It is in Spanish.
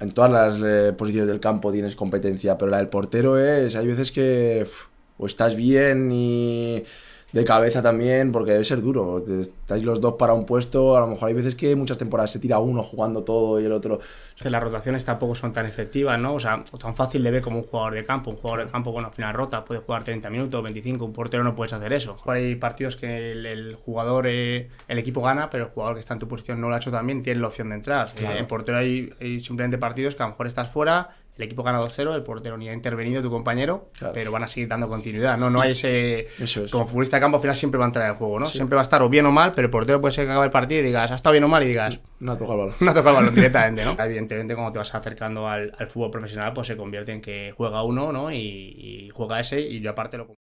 en todas las eh, posiciones del campo tienes competencia, pero la del portero es, hay veces que o estás bien y de cabeza también, porque debe ser duro. Estáis los dos para un puesto, a lo mejor hay veces que muchas temporadas se tira uno jugando todo y el otro. las rotaciones tampoco son tan efectivas, ¿no? O sea, tan fácil de ver como un jugador de campo. Un jugador de campo, bueno, al final rota, puede jugar 30 minutos, 25, un portero no puedes hacer eso. Hay partidos que el, jugador, eh, el equipo gana, pero el jugador que está en tu posición no lo ha hecho también, tiene la opción de entrar. Eh, en portero hay, hay simplemente partidos que a lo mejor estás fuera, el equipo gana 2-0, el portero ni ha intervenido tu compañero, pero van a seguir dando continuidad, ¿no? No hay ese... Como futbolista de campo al final siempre va a entrar en el juego, ¿no? Siempre va a estar o bien o mal, pero el portero puede ser que acabe el partido y digas, ha estado bien o mal y digas... No ha tocado el balón. No ha tocado el balón directamente, ¿no? Evidentemente cuando te vas acercando al, fútbol profesional, pues se convierte en que juega uno, ¿no? Y, y juega ese y yo aparte lo...